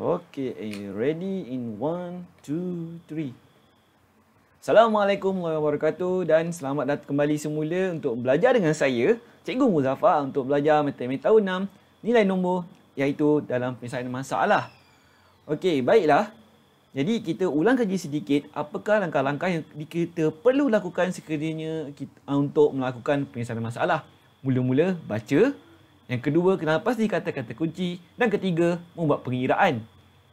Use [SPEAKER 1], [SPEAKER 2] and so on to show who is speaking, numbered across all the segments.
[SPEAKER 1] Okay, are eh, you ready in one, two, three. Assalamualaikum warahmatullahi wabarakatuh dan selamat datang kembali semula untuk belajar dengan saya, Cikgu Muzaffar untuk belajar matematik tahun 6, nilai nombor iaitu dalam penyelesaian masalah. Okay, baiklah. Jadi kita ulang kaji sedikit apakah langkah-langkah yang kita perlu lakukan sekiranya kita, ah, untuk melakukan penyelesaian masalah. Mula-mula baca, yang kedua, kenal pasti kata-kata kunci. Dan ketiga, membuat pengiraan.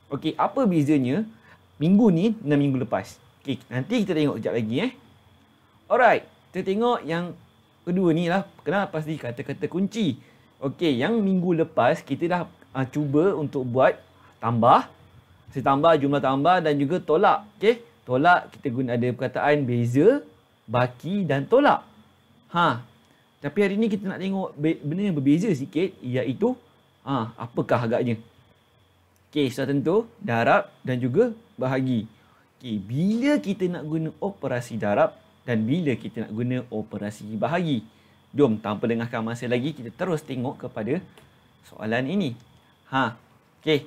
[SPEAKER 1] Okey, apa bezanya minggu ni dengan minggu lepas? Okey, nanti kita tengok sekejap lagi eh. Alright, kita tengok yang kedua ni lah. Kenapa pasti kata-kata kunci? Okey, yang minggu lepas kita dah uh, cuba untuk buat tambah. Saya tambah jumlah tambah dan juga tolak. Okey, tolak kita guna ada perkataan beza, baki dan tolak. Ha. Tapi hari ni kita nak tengok benda yang berbeza sikit iaitu ha, apakah agaknya kes tentu darab dan juga bahagi. Okey, bila kita nak guna operasi darab dan bila kita nak guna operasi bahagi? Jom tanpa dengarkan masa lagi kita terus tengok kepada soalan ini. Ha, okey.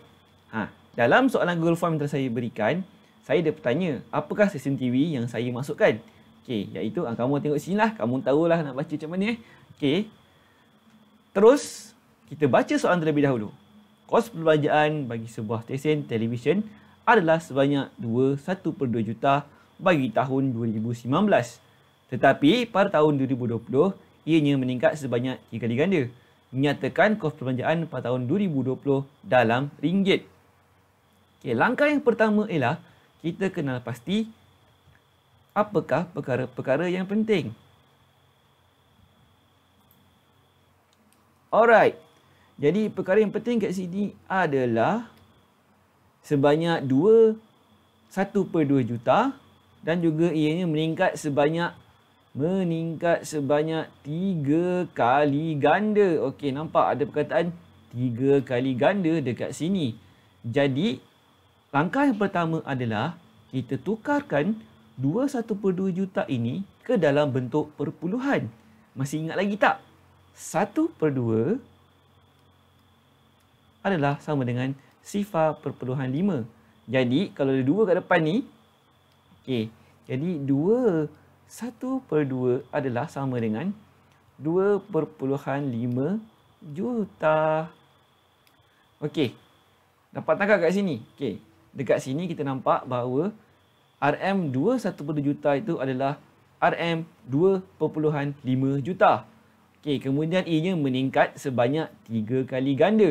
[SPEAKER 1] Ha, dalam soalan Google Form yang saya berikan, saya dah bertanya, apakah TV yang saya masukkan? Okey, iaitu ah, kamu tengok sini lah, kamu tahulah nak baca macam mana. Eh. Okey, terus kita baca soalan terlebih dahulu kos perbelanjaan bagi sebuah stesen televisyen adalah sebanyak per 21.2 juta bagi tahun 2019. Tetapi pada tahun 2020, ianya meningkat sebanyak 3 kali ganda, menyatakan kos perbelanjaan pada tahun 2020 dalam ringgit. Okay, langkah yang pertama ialah kita kenal pasti apakah perkara-perkara yang penting. Alright, jadi perkara yang penting kat sini adalah sebanyak 2 satu per 2 juta dan juga ianya meningkat sebanyak meningkat sebanyak 3 kali ganda. Okey, nampak ada perkataan 3 kali ganda dekat sini. Jadi langkah yang pertama adalah kita tukarkan 2 satu per 2 juta ini ke dalam bentuk perpuluhan. Masih ingat lagi tak? 1 per 2 adalah sama dengan sifar perpuluhan lima. Jadi, kalau ada dua kat depan ni, okay, jadi dua, satu per dua adalah sama dengan dua perpuluhan lima juta. Okey, dapat tangkap kat sini? Okey, dekat sini kita nampak bahawa RM dua satu per dua juta itu adalah RM perpuluhan 2.5 juta. Okey, kemudian ianya meningkat sebanyak 3 kali ganda.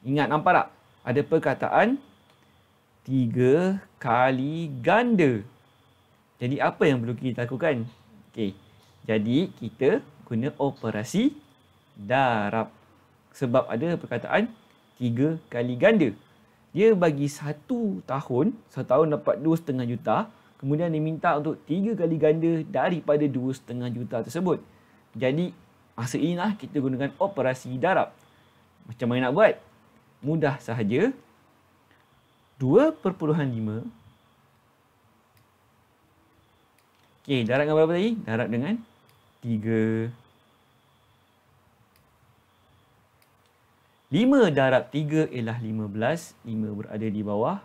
[SPEAKER 1] Ingat nampak tak? Ada perkataan tiga kali ganda. Jadi apa yang perlu kita lakukan? Okey. Jadi kita guna operasi darab. Sebab ada perkataan tiga kali ganda. Dia bagi satu tahun, satu tahun dapat dua setengah juta. Kemudian dia minta untuk tiga kali ganda daripada dua setengah juta tersebut. Jadi masa inilah kita gunakan operasi darab. Macam mana nak buat? mudah sahaja 2.5 Okey, darab dengan berapa tadi? Darab dengan 3 5 darab 3 ialah 15 5 berada di bawah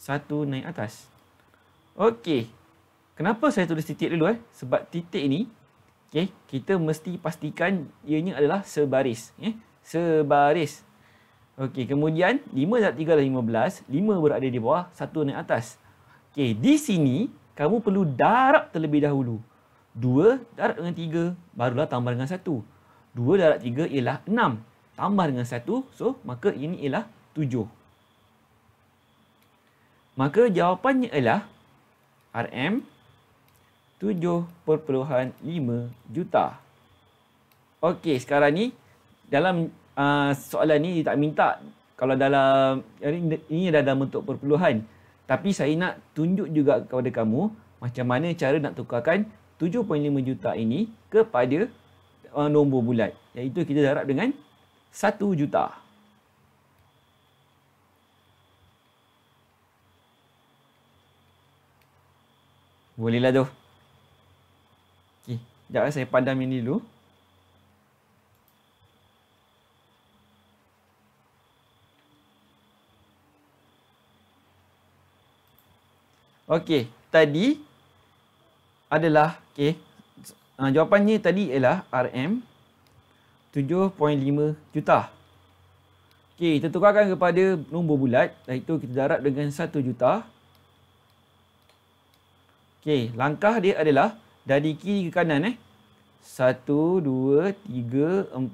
[SPEAKER 1] 1 naik atas Okey, kenapa saya tulis titik dulu eh? Sebab titik ini okay, eh, kita mesti pastikan ianya adalah sebaris. Yeah? Sebaris. Okay, kemudian 5 dan 3 adalah 15, 5 berada di bawah, 1 naik atas. Okay, di sini kamu perlu darab terlebih dahulu. 2 darab dengan 3, barulah tambah dengan 1. 2 darab 3 ialah 6. Tambah dengan 1, so maka ini ialah 7. Maka jawapannya ialah RM 7.5 juta. Okey, sekarang ni dalam uh, soalan ni dia tak minta kalau dalam ini dah dalam bentuk perpuluhan. Tapi saya nak tunjuk juga kepada kamu macam mana cara nak tukarkan 7.5 juta ini kepada uh, nombor bulat. Iaitu kita darab dengan 1 juta. Bolehlah tu. Sekejap eh, saya padam ini dulu. Okey, tadi adalah okey. Ah, jawapannya tadi ialah RM 7.5 juta. Okey, kita tukarkan kepada nombor bulat. Iaitu kita darab dengan 1 juta. Okey, langkah dia adalah dari kiri ke kanan eh. 1, 2, 3, 4, 5, 6.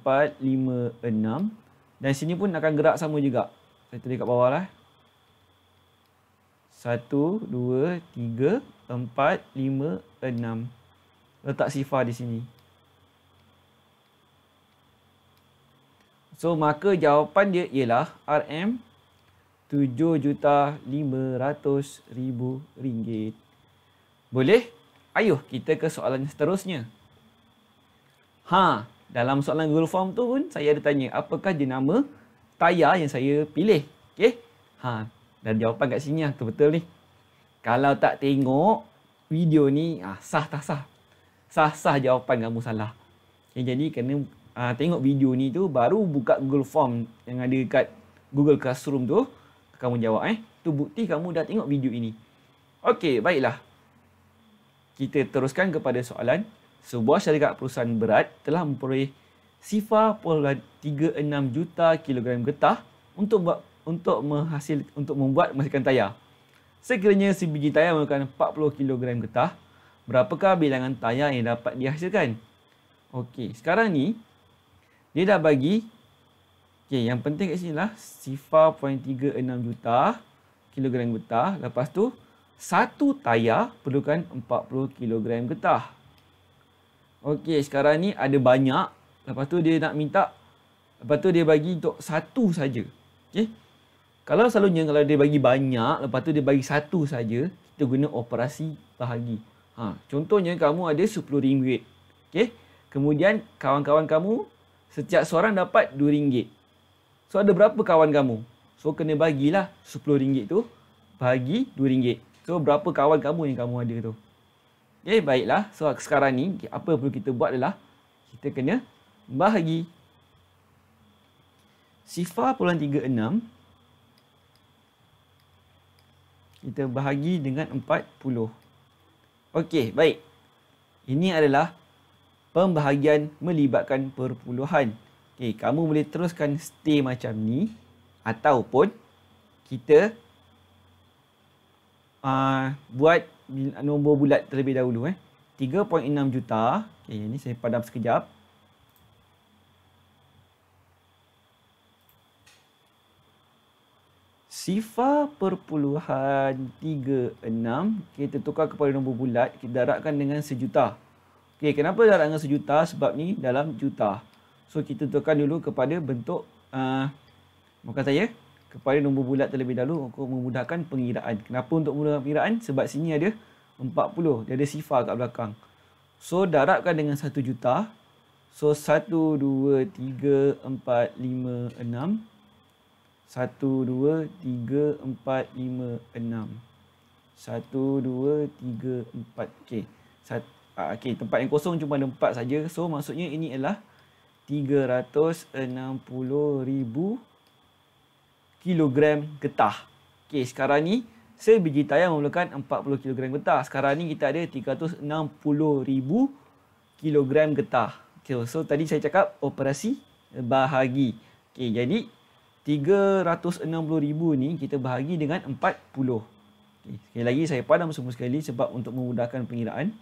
[SPEAKER 1] Dan sini pun akan gerak sama juga. Saya tulis kat bawah lah. 1, 2, 3, 4, 5, 6. Letak sifar di sini. So, maka jawapan dia ialah RM RM7,500,000. Boleh? Ayuh kita ke soalan seterusnya. Ha, dalam soalan Google Form tu pun saya ada tanya apakah jenama tayar yang saya pilih. Okey. Ha, dan jawapan kat sini lah, betul betul ni. Kalau tak tengok video ni, ah, sah tak sah? Sah-sah jawapan kamu salah. Okay, jadi kena ah, tengok video ni tu baru buka Google Form yang ada dekat Google Classroom tu kamu jawab eh. Tu bukti kamu dah tengok video ini. Okey, baiklah kita teruskan kepada soalan sebuah syarikat perusahaan berat telah memperoleh sifa pola 36 juta kilogram getah untuk buat untuk menghasil untuk membuat masakan tayar. Sekiranya sebiji tayar memerlukan 40 kilogram getah, berapakah bilangan tayar yang dapat dihasilkan? Okey, sekarang ni dia dah bagi Okey, yang penting kat sini lah sifa 0.36 juta kilogram getah. Lepas tu satu tayar perlukan 40 kg getah. Okey, sekarang ni ada banyak. Lepas tu dia nak minta lepas tu dia bagi untuk satu saja. Okey. Kalau selalunya kalau dia bagi banyak, lepas tu dia bagi satu saja, kita guna operasi bahagi. Ha, contohnya kamu ada RM10. Okey. Kemudian kawan-kawan kamu setiap seorang dapat RM2. So ada berapa kawan kamu? So kena bagilah RM10 tu bagi RM2. So berapa kawan kamu yang kamu ada tu? Okay, ya, baiklah. So sekarang ni apa perlu kita buat adalah kita kena bahagi. Sifar puluhan tiga enam. Kita bahagi dengan empat puluh. Okey, baik. Ini adalah pembahagian melibatkan perpuluhan. Okey, kamu boleh teruskan stay macam ni. Ataupun kita Ah, buat nombor bulat terlebih dahulu eh. 3.6 juta. Okey, ini saya padam sekejap. Sifar perpuluhan 36 kita tukar kepada nombor bulat, kita darabkan dengan sejuta. Okey, kenapa darab dengan sejuta? Sebab ni dalam juta. So kita tukar dulu kepada bentuk uh, ah, bukan saya kepada nombor bulat terlebih dahulu untuk memudahkan pengiraan. Kenapa untuk memudahkan pengiraan? Sebab sini ada 40. Dia ada sifar kat belakang. So, darabkan dengan 1 juta. So, 1, 2, 3, 4, 5, 6. 1, 2, 3, 4, 5, 6. 1, 2, 3, 4, 5, Okay. Satu, ah, okay, tempat yang kosong cuma ada empat saja. So, maksudnya ini ialah 360 ribu kilogram getah. Okey, sekarang ni sebiji tayar memerlukan 40 kilogram getah. Sekarang ni kita ada 360,000 kilogram getah. Okay, so tadi saya cakap operasi bahagi. Okey, jadi 360,000 ni kita bahagi dengan 40. Okay, sekali lagi saya padam semua sekali sebab untuk memudahkan pengiraan.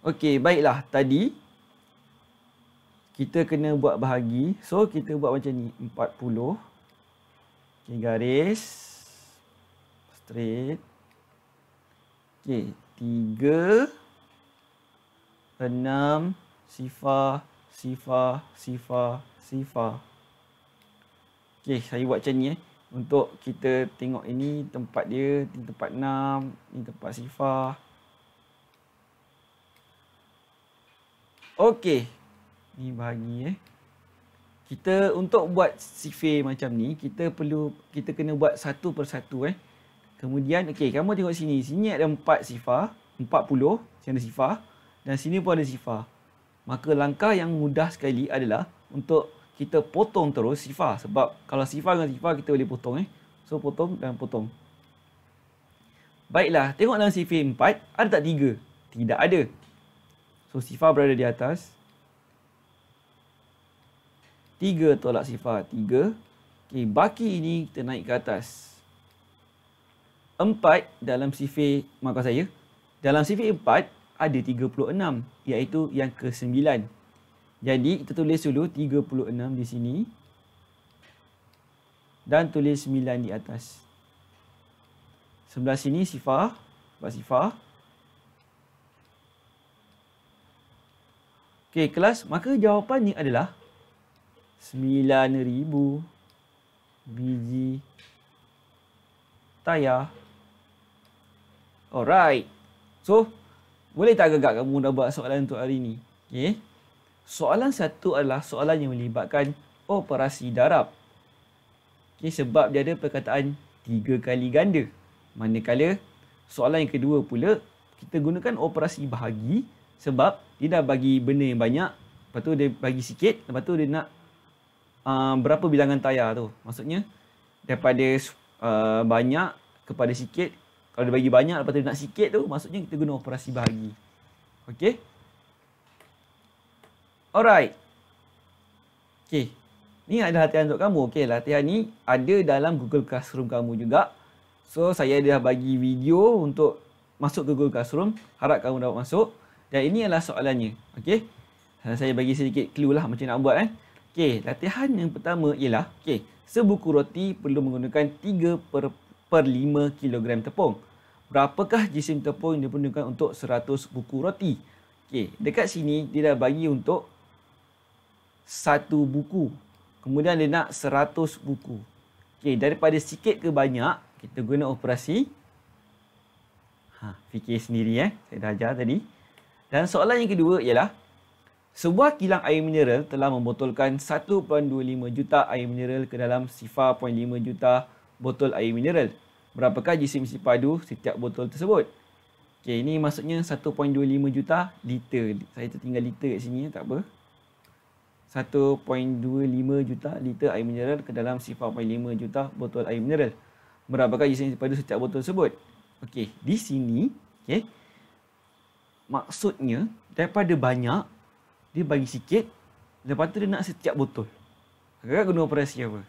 [SPEAKER 1] Okey, baiklah. Tadi kita kena buat bahagi. So kita buat macam ni 40. Okey garis straight. okay 3 6 sifar sifar sifar sifar. okay saya buat macam ni eh. Untuk kita tengok ini tempat dia, ini tempat 6, ini tempat sifar. Okey, Ni bahagi eh. Kita untuk buat sifir macam ni, kita perlu kita kena buat satu persatu eh. Kemudian, okey, kamu tengok sini. Sini ada empat sifar. Empat puluh. Sini ada sifar. Dan sini pun ada sifar. Maka langkah yang mudah sekali adalah untuk kita potong terus sifar. Sebab kalau sifar dengan sifar, kita boleh potong eh. So, potong dan potong. Baiklah, tengok dalam sifir empat. Ada tak tiga? Tidak ada. So, sifar berada di atas. Tiga tolak sifar. Tiga. Okay, baki ini kita naik ke atas. Empat dalam sifir, maka saya. Dalam sifir empat, ada tiga puluh enam, Iaitu yang ke sembilan. Jadi, kita tulis dulu enam di sini. Dan tulis sembilan di atas. Sebelah sini sifar. Sebelah sifar. Okey, kelas. Maka jawapan ni adalah 9,000 biji tayar. Alright. So, boleh tak agak kamu nak buat soalan untuk hari ni? Okay. Soalan satu adalah soalan yang melibatkan operasi darab. Okay, sebab dia ada perkataan tiga kali ganda. Manakala soalan yang kedua pula, kita gunakan operasi bahagi sebab dia dah bagi benda yang banyak. Lepas tu dia bagi sikit, lepas tu dia nak Ah, berapa bilangan tayar tu. Maksudnya daripada uh, banyak kepada sikit. Kalau dia bagi banyak daripada tu nak sikit tu maksudnya kita guna operasi bahagi. Okay. Alright. Okay. Ni ada latihan untuk kamu. Okay, latihan ni ada dalam Google Classroom kamu juga. So, saya dah bagi video untuk masuk Google Classroom. Harap kamu dapat masuk. Dan ini adalah soalannya. Okay. Ah, saya bagi sedikit clue lah macam nak buat eh. Okey, latihan yang pertama ialah okey, sebuku roti perlu menggunakan 3 per, per 5 kg tepung. Berapakah jisim tepung yang diperlukan untuk 100 buku roti? Okey, dekat sini dia dah bagi untuk satu buku. Kemudian dia nak 100 buku. Okey, daripada sikit ke banyak, kita guna operasi ha, fikir sendiri eh. Saya dah ajar tadi. Dan soalan yang kedua ialah sebuah kilang air mineral telah membotolkan 1.25 juta air mineral ke dalam sifar 0.5 juta botol air mineral. Berapakah jisim padu setiap botol tersebut? Okay, ini maksudnya 1.25 juta liter. Saya tertinggal liter kat sini, tak apa. 1.25 juta liter air mineral ke dalam sifar 0.5 juta botol air mineral. Berapakah jisim padu setiap botol tersebut? Okay, di sini, okay? Maksudnya, daripada banyak, dia bagi sikit lepas tu dia nak setiap botol agak-agak guna operasi apa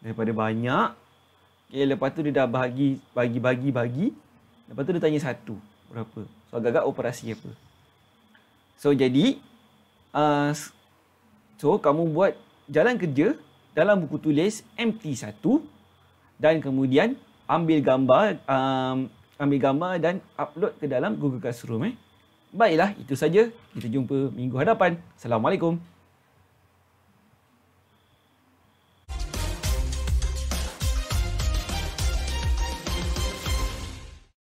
[SPEAKER 1] daripada banyak okay, lepas tu dia dah bagi bagi bagi bagi lepas tu dia tanya satu berapa so agak-agak operasi apa so jadi uh, so kamu buat jalan kerja dalam buku tulis MT1 dan kemudian ambil gambar um, ambil gambar dan upload ke dalam Google Classroom eh Baiklah, itu saja. Kita jumpa minggu hadapan. Assalamualaikum.